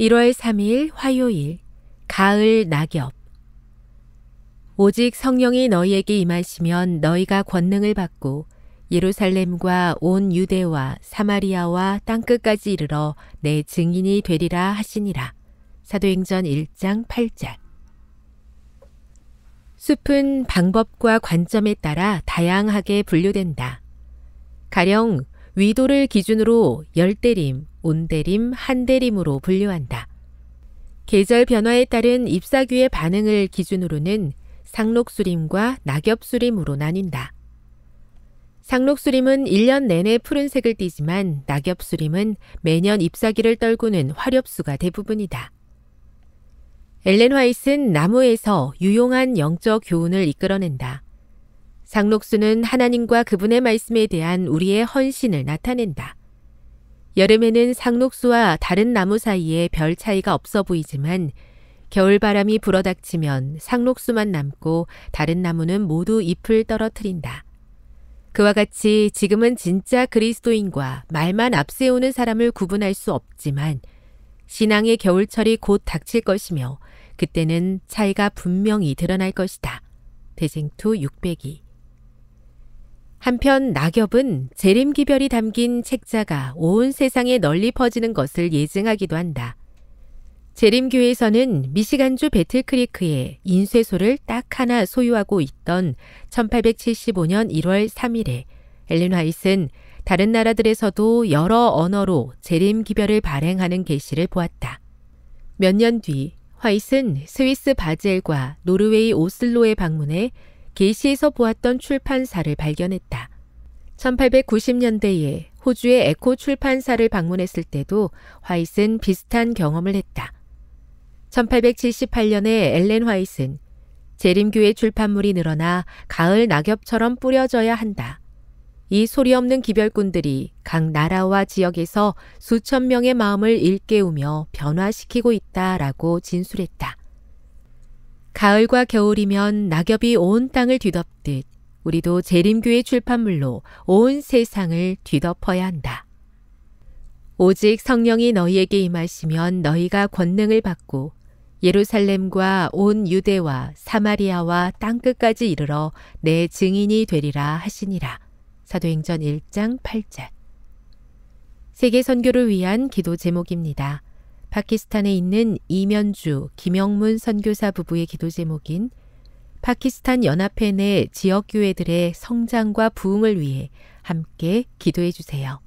1월 3일 화요일 가을 낙엽 오직 성령이 너희에게 임하시면 너희가 권능을 받고 예루살렘과 온 유대와 사마리아와 땅끝까지 이르러 내 증인이 되리라 하시니라. 사도행전 1장 8절 숲은 방법과 관점에 따라 다양하게 분류된다. 가령 위도를 기준으로 열대림, 온대림, 한대림으로 분류한다. 계절 변화에 따른 잎사귀의 반응을 기준으로는 상록수림과 낙엽수림으로 나뉜다. 상록수림은 1년 내내 푸른색을 띠지만 낙엽수림은 매년 잎사귀를 떨구는 화렵수가 대부분이다. 엘렌 화이트는 나무에서 유용한 영적 교훈을 이끌어낸다. 상록수는 하나님과 그분의 말씀에 대한 우리의 헌신을 나타낸다. 여름에는 상록수와 다른 나무 사이에 별 차이가 없어 보이지만 겨울 바람이 불어닥치면 상록수만 남고 다른 나무는 모두 잎을 떨어뜨린다. 그와 같이 지금은 진짜 그리스도인과 말만 앞세우는 사람을 구분할 수 없지만 신앙의 겨울철이 곧 닥칠 것이며 그때는 차이가 분명히 드러날 것이다. 대생투 602 한편 낙엽은 재림기별이 담긴 책자가 온 세상에 널리 퍼지는 것을 예증하기도 한다. 재림교에서는 미시간주 배틀크리크에 인쇄소를 딱 하나 소유하고 있던 1875년 1월 3일에 엘린 화이트 다른 나라들에서도 여러 언어로 재림기별을 발행하는 게시를 보았다. 몇 년 뒤화이트 스위스 바젤과 노르웨이 오슬로에 방문해 게시에서 보았던 출판사를 발견했다. 1890년대에 호주의 에코 출판사를 방문했을 때도 화이슨 비슷한 경험을 했다. 1878년에 엘렌 화이슨재림교회 출판물이 늘어나 가을 낙엽처럼 뿌려져야 한다. 이 소리 없는 기별꾼들이 각 나라와 지역에서 수천 명의 마음을 일깨우며 변화시키고 있다라고 진술했다. 가을과 겨울이면 낙엽이 온 땅을 뒤덮듯 우리도 재림교의 출판물로 온 세상을 뒤덮어야 한다. 오직 성령이 너희에게 임하시면 너희가 권능을 받고 예루살렘과 온 유대와 사마리아와 땅끝까지 이르러 내 증인이 되리라 하시니라. 사도행전 1장 8절. 세계 선교를 위한 기도 제목입니다. 파키스탄에 있는 이면주, 김영문 선교사 부부의 기도 제목인 파키스탄 연합회 내 지역교회들의 성장과 부흥을 위해 함께 기도해 주세요.